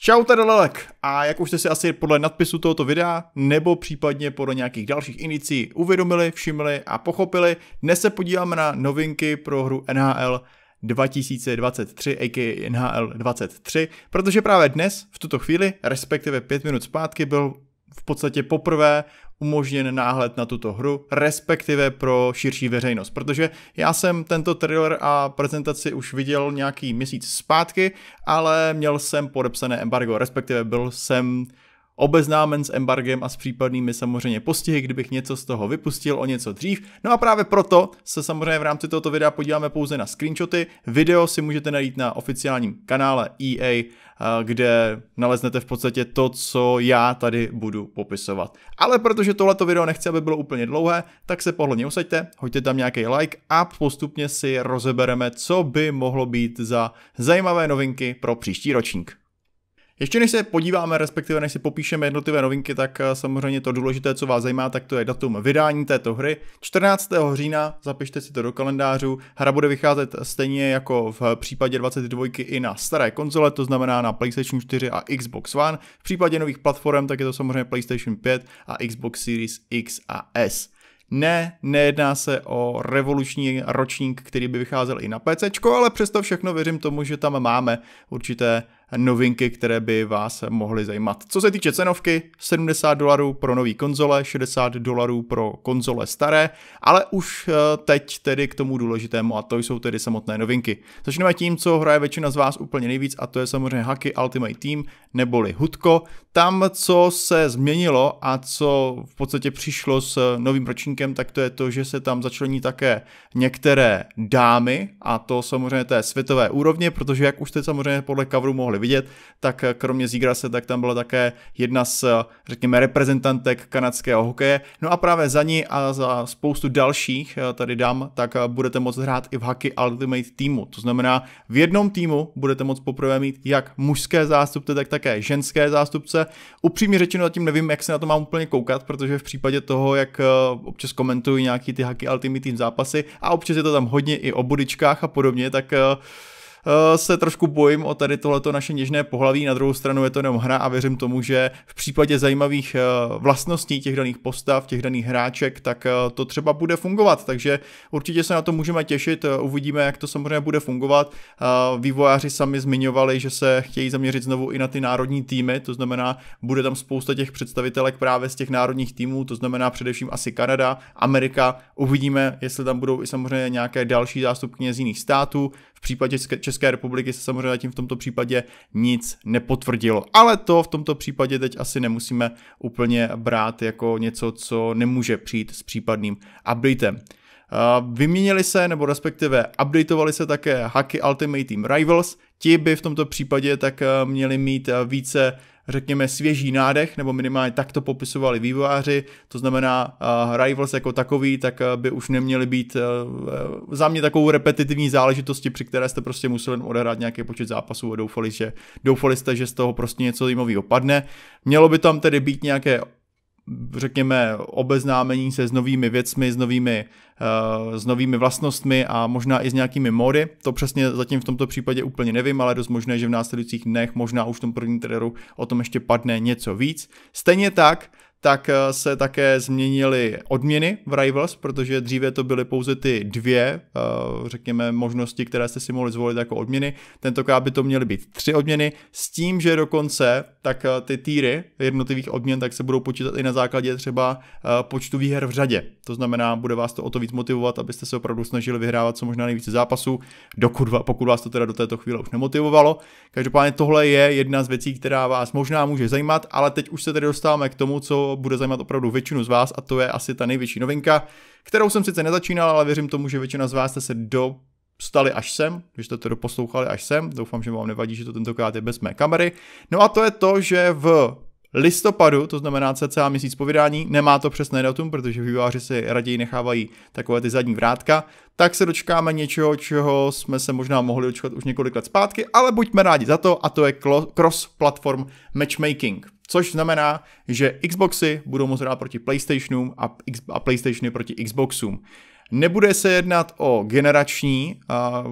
Čau tady Lelek a jak už jste si asi podle nadpisu tohoto videa nebo případně podle nějakých dalších inicí uvědomili, všimli a pochopili, dnes se podíváme na novinky pro hru NHL 2023, a.k.a. NHL 23, protože právě dnes, v tuto chvíli, respektive pět minut zpátky, byl v podstatě poprvé umožněn náhled na tuto hru, respektive pro širší veřejnost. Protože já jsem tento trailer a prezentaci už viděl nějaký měsíc zpátky, ale měl jsem podepsané embargo, respektive byl jsem obeznámen s embargem a s případnými samozřejmě postihy, kdybych něco z toho vypustil o něco dřív. No a právě proto se samozřejmě v rámci tohoto videa podíváme pouze na screenshoty. Video si můžete najít na oficiálním kanále EA, eh, kde naleznete v podstatě to, co já tady budu popisovat. Ale protože tohleto video nechci, aby bylo úplně dlouhé, tak se pohodlně usaďte, hoďte tam nějaký like a postupně si rozebereme, co by mohlo být za zajímavé novinky pro příští ročník. Ještě než se podíváme, respektive než si popíšeme jednotlivé novinky, tak eh, samozřejmě to důležité, co vás zajímá, tak to je datum vydání této hry. 14. října, zapište si to do kalendářu, hra bude vycházet stejně jako v případě 22 i na staré konzole, to znamená na PlayStation 4 a Xbox One. V případě nových platform tak je to samozřejmě PlayStation 5 a Xbox Series X a S. Ne, nejedná se o revoluční ročník, který by vycházel i na PC, ale přesto všechno věřím tomu, že tam máme určité novinky, které by vás mohly zajímat. Co se týče cenovky, 70 dolarů pro nový konzole, 60 dolarů pro konzole staré, ale už eh, teď tedy k tomu důležitému a to jsou tedy samotné novinky. Začneme tím, co hraje většina z vás úplně nejvíc a to je samozřejmě Haki Ultimate Team neboli Hudko. Tam, co se změnilo a co v podstatě přišlo s novým ročníkem, tak to je to, že se tam začlení také některé dámy a to samozřejmě té světové úrovně, protože jak už jste samozřejmě podle coveru mohli mohli vidět, tak eh, kromě Zígrase, tak tam byla také jedna z, eh, řekněme, reprezentantek kanadského hokeje. No a právě za ní a za spoustu dalších eh, tady dám, tak budete moct hrát i v haki Ultimate týmu. To znamená, v jednom týmu budete moct poprvé mít jak mužské zástupce, tak také ženské zástupce. Upřímně řečeno zatím nevím, jak se na to mám úplně koukat, protože v případě toho, jak občas komentuju nějaký ty haki Ultimate tým zápasy a občas je to tam hodně i o budičkách a podobně, tak uh, Eh, se trošku bojím o tady tohleto naše něžné pohlaví, na druhou stranu je to jenom hra a věřím tomu, že v případě zajímavých eh, vlastností těch daných postav, těch daných hráček, tak eh, to třeba bude fungovat, takže určitě se na to můžeme těšit, uvidíme, jak to samozřejmě bude fungovat. Vývojáři sami zmiňovali, že se chtějí zaměřit znovu i na ty národní týmy, to znamená, bude tam spousta těch představitelek právě z těch národních týmů, to znamená především asi Kanada, Amerika, uvidíme, jestli tam budou i samozřejmě nějaké další zástupkyně z jiných států. V případě České republiky se samozřejmě tím v tomto případě nic nepotvrdilo. Ale to v tomto případě teď asi nemusíme úplně brát jako něco, co nemůže přijít s případným updatem. Vyměnili se, nebo respektive updateovali se také hacky Ultimate Team Rivals. Ti by v tomto případě tak eh, měli mít eh, více řekněme, svěží nádech, nebo minimálně tak to popisovali vývojáři, to znamená uh, Rivals jako takový, tak eh, by už neměly být uh, za mě takovou repetitivní záležitosti, při které jste prostě museli odehrát nějaký počet zápasů a doufali, že, doufali jste, že z toho prostě něco zajímavého padne. Mělo by tam tedy být nějaké řekněme, obeznámení se s novými věcmi, s novými, uh, s novými vlastnostmi a možná i s nějakými mody. To přesně zatím v tomto případě úplně nevím, ale dost možné, že v následujících dnech, možná už v tom prvním traileru o tom ještě padne něco víc. Stejně tak tak eh, se také změnily odměny v Rivals, protože dříve to byly pouze ty dvě, eh, řekněme, možnosti, které jste si mohli zvolit jako odměny. Tentokrát by to měly být tři odměny, s tím, že dokonce tak eh, ty týry jednotlivých odměn tak se budou počítat i na základě třeba počtu výher v řadě. To znamená, bude vás to o to víc motivovat, abyste se opravdu snažili vyhrávat co možná nejvíce zápasů, dokud, pokud vás to teda do této chvíle už nemotivovalo. Každopádně tohle je jedna z věcí, která vás možná může zajímat, ale teď už se tedy dostáváme k tomu, co bude zajímat opravdu většinu z vás a to je asi ta největší novinka, kterou jsem sice nezačínal, ale věřím tomu, že většina z vás jste se do stali až sem, když jste to doposlouchali až sem, doufám, že vám nevadí, že to tentokrát je bez mé kamery. No a to je to, že v listopadu, to znamená cca měsíc po vydání, nemá to přesné datum, protože vývojáři si raději nechávají takové ty zadní vrátka, tak se dočkáme něčeho, čeho jsme se možná mohli dočkat už několik let zpátky, ale buďme rádi za to a to je cross-platform matchmaking. Což znamená, že Xboxy budou moc hrát proti PlayStationům a, X- a PlayStationy proti Xboxům. Nebude se jednat o generační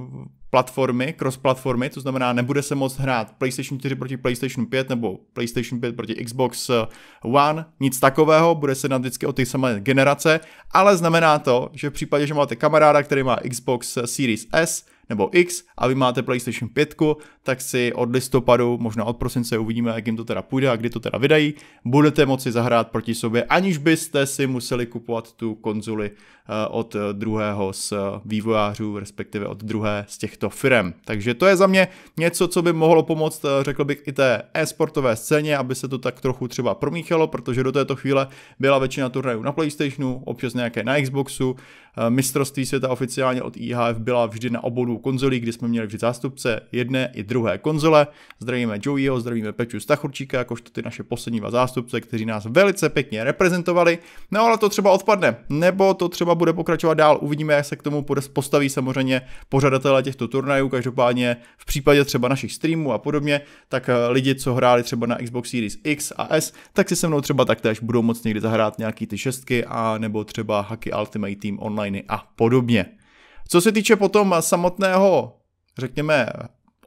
uh, platformy, cross-platformy, to znamená, nebude se moc hrát PlayStation 4 proti PlayStation 5 nebo PlayStation 5 proti Xbox eh, One, nic takového, bude se jednat vždycky o ty samé generace, ale znamená to, že v případě, že máte kamaráda, který má Xbox eh, Series S, nebo X a vy máte PlayStation 5, tak si od listopadu, možná od prosince uvidíme, jak jim to teda půjde a kdy to teda vydají, budete moci zahrát proti sobě, aniž byste si museli kupovat tu konzuli eh, od eh, druhého z eh, vývojářů, respektive od druhé z těchto firm. Takže to je za mě něco, co by mohlo pomoct, řekl bych, i té e-sportové scéně, aby se to tak trochu třeba promíchalo, protože do této chvíle byla většina turnajů na PlayStationu, občas nějaké na Xboxu, Eh, mistrovství světa oficiálně od IHF byla vždy na obou konzolí, kdy jsme měli vždy zástupce jedné i druhé konzole. Zdravíme Joeyho, zdravíme Peču Stachurčíka, jakožto ty naše poslední dva zástupce, kteří nás velice pěkně reprezentovali. No ale to třeba odpadne, nebo to třeba bude pokračovat dál. Uvidíme, jak se k tomu postaví samozřejmě pořadatelé těchto turnajů. Každopádně v případě třeba našich streamů a podobně, tak eh, lidi, co hráli třeba na Xbox Series X a S, tak si se mnou třeba taktéž budou moc někdy zahrát nějaký ty šestky a nebo třeba Hacky Ultimate Team online timeliny a podobně. Co se týče potom samotného, řekněme,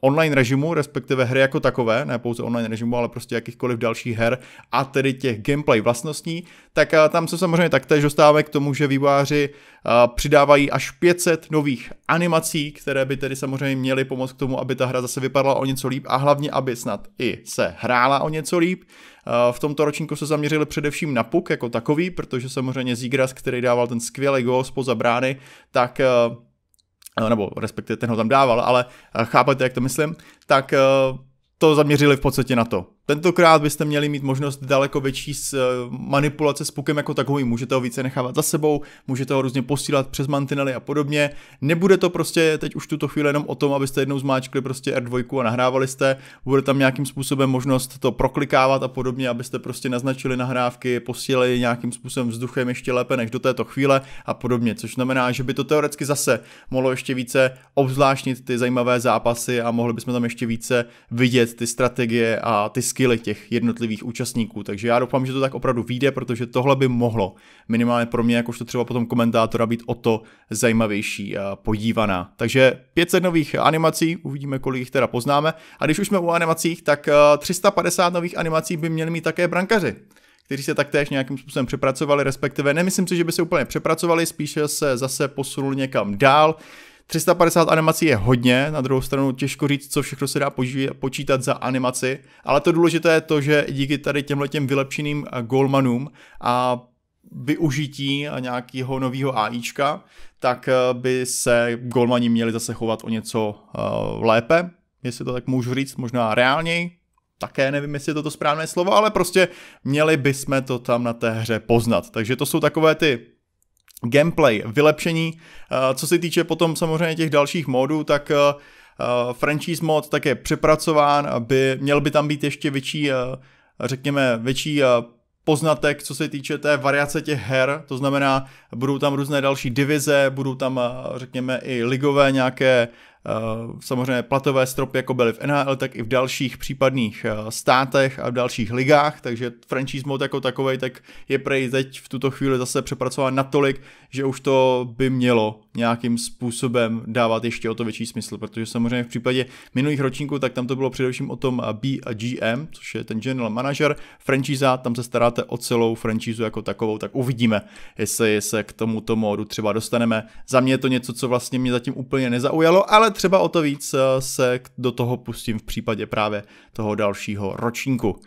online režimu, respektive hry jako takové, ne pouze online režimu, ale prostě jakýchkoliv dalších her a tedy těch gameplay vlastností, tak eh, tam se samozřejmě taktéž dostáváme k tomu, že výváři eh, přidávají až 500 nových animací, které by tedy samozřejmě měly pomoct k tomu, aby ta hra zase vypadala o něco líp a hlavně, aby snad i se hrála o něco líp. Eh, v tomto ročníku se zaměřili především na puk jako takový, protože samozřejmě Zígras, který dával ten skvělý gol spoza brány, tak Eh, nebo respektive ten ho tam dával, ale eh, chápete, jak to myslím, tak eh, to zaměřili v podstatě na to. Tentokrát byste měli mít možnost daleko větší eh, manipulace s pukem jako takovým. Můžete ho více nechávat za sebou, můžete ho různě posílat přes mantinely a podobně. Nebude to prostě teď už tuto chvíli jenom o tom, abyste jednou zmáčkli prostě R2 a nahrávali jste. Bude tam nějakým způsobem možnost to proklikávat a podobně, abyste prostě naznačili nahrávky, posílali nějakým způsobem vzduchem ještě lépe než do této chvíle a podobně. Což znamená, že by to teoreticky zase mohlo ještě více obzvláštnit ty zajímavé zápasy a mohli bychom tam ještě více vidět ty strategie a ty skily těch jednotlivých účastníků. Takže já doufám, že to tak opravdu vyjde, protože tohle by mohlo minimálně pro mě, jakožto třeba potom komentátora, být o to zajímavější a podívaná. Takže 500 nových animací, uvidíme, kolik jich teda poznáme. A když už jsme u animacích, tak 350 eh, nových animací by měli mít také brankaři kteří se taktéž nějakým způsobem přepracovali, respektive nemyslím si, že by se úplně přepracovali, spíše se zase posunul někam dál. 350 animací je hodně, na druhou stranu těžko říct, co všechno se dá počítat za animaci, ale to důležité je to, že díky tady těmhle těm vylepšeným eh, golmanům a využití nějakého nového AIčka, tak eh, by se golmani měli zase chovat o něco eh, lépe, jestli to tak můžu říct, možná reálněji, také nevím, jestli je to to správné slovo, ale prostě měli bychom to tam na té hře poznat. Takže to jsou takové ty gameplay, vylepšení. Eh, co se týče potom samozřejmě těch dalších modů, tak eh, eh, franchise mod tak je přepracován, aby měl by tam být ještě větší, řekněme, větší poznatek, co se týče té variace těch her, to znamená, budou tam různé další divize, budou tam, řekněme, i ligové nějaké Eh, samozřejmě platové stropy, jako byly v NHL, tak i v dalších případných eh, státech a v dalších ligách, takže franchise mode jako takovej, tak je prej teď v tuto chvíli zase přepracován natolik, že už to by mělo nějakým způsobem dávat ještě o to větší smysl, protože samozřejmě v případě minulých ročníků, tak tam to bylo především o tom eh, B a GM, což je ten general manager, franchise, tam se staráte o celou franchise jako takovou, tak uvidíme, jestli se k tomuto modu třeba dostaneme. Za mě je to něco, co vlastně mě zatím úplně nezaujalo, ale ale třeba o to víc eh, se do toho pustím v případě právě toho dalšího ročníku.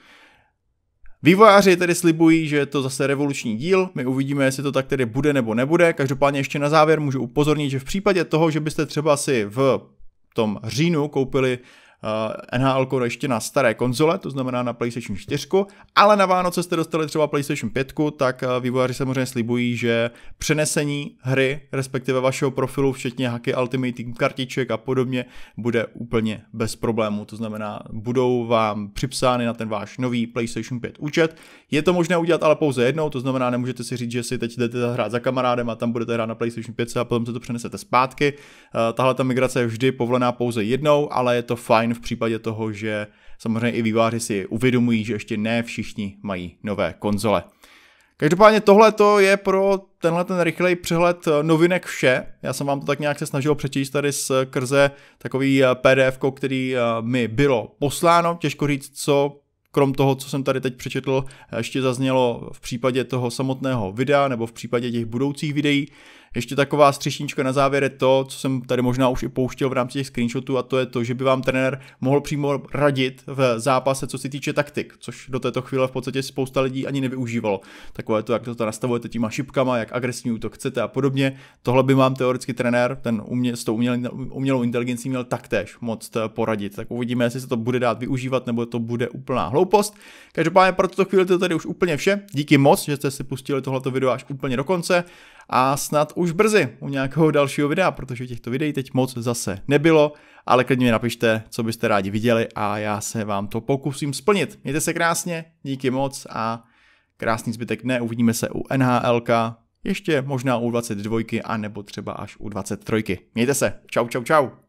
Vývojáři tedy slibují, že je to zase revoluční díl, my uvidíme, jestli to tak tedy bude nebo nebude. Každopádně ještě na závěr můžu upozornit, že v případě toho, že byste třeba si v tom říjnu koupili Eh, NHL ještě na staré konzole, to znamená na PlayStation 4, ale na Vánoce jste dostali třeba PlayStation 5, tak eh, vývojáři samozřejmě slibují, že přenesení hry, respektive vašeho profilu, včetně hacky Ultimate Team kartiček a podobně, bude úplně bez problémů. To znamená, budou vám připsány na ten váš nový PlayStation 5 účet. Je to možné udělat ale pouze jednou, to znamená, nemůžete si říct, že si teď jdete zahrát za kamarádem a tam budete hrát na PlayStation 5 a potom se to přenesete zpátky. Eh, tahle ta migrace je vždy povolená pouze jednou, ale je to fajn v případě toho, že samozřejmě i výváři si uvědomují, že ještě ne všichni mají nové konzole. Každopádně tohle to je pro tenhle ten rychlej přehled eh, novinek vše. Já jsem vám to tak nějak se snažil přečíst tady z eh, krze takový eh, pdf, který mi bylo posláno. Těžko říct, co krom toho, co jsem tady teď přečetl, ještě zaznělo v případě toho samotného videa nebo v případě těch budoucích videí. Ještě taková střešnička na závěr je to, co jsem tady možná už i pouštěl v rámci těch screenshotů, a to je to, že by vám trenér mohl přímo radit v zápase, co se týče taktik, což do této chvíle v podstatě spousta lidí ani nevyužívalo. Takové to, jak to nastavujete těma šipkama, jak agresivní útok chcete a podobně. Tohle by vám teoreticky trenér, ten umě, s tou uměl, umělou inteligencí měl taktéž moc eh, poradit. Tak uvidíme, jestli se to bude dát využívat, nebo to bude úplná hloupost. Každopádně pro tuto chvíli to tady už úplně vše. Díky moc, že jste si pustili tohleto video až úplně do konce a snad už brzy u nějakého dalšího videa, protože těchto videí teď moc zase nebylo, ale klidně mi napište, co byste rádi viděli a já se vám to pokusím splnit. Mějte se krásně, díky moc a krásný zbytek dne, uvidíme se u NHLK, ještě možná u 22 a nebo třeba až u 23. Mějte se, čau čau čau.